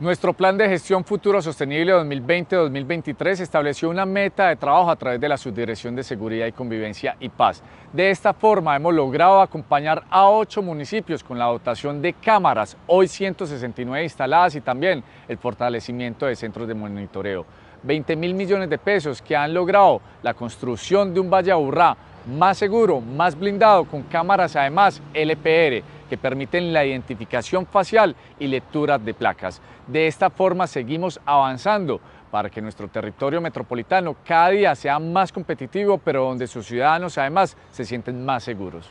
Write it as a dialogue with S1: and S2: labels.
S1: Nuestro plan de gestión futuro sostenible 2020-2023 estableció una meta de trabajo a través de la Subdirección de Seguridad y Convivencia y Paz. De esta forma hemos logrado acompañar a ocho municipios con la dotación de cámaras, hoy 169 instaladas y también el fortalecimiento de centros de monitoreo. 20 mil millones de pesos que han logrado la construcción de un Valle Aburrá más seguro, más blindado, con cámaras además LPR que permiten la identificación facial y lectura de placas. De esta forma seguimos avanzando para que nuestro territorio metropolitano cada día sea más competitivo, pero donde sus ciudadanos además se sienten más seguros.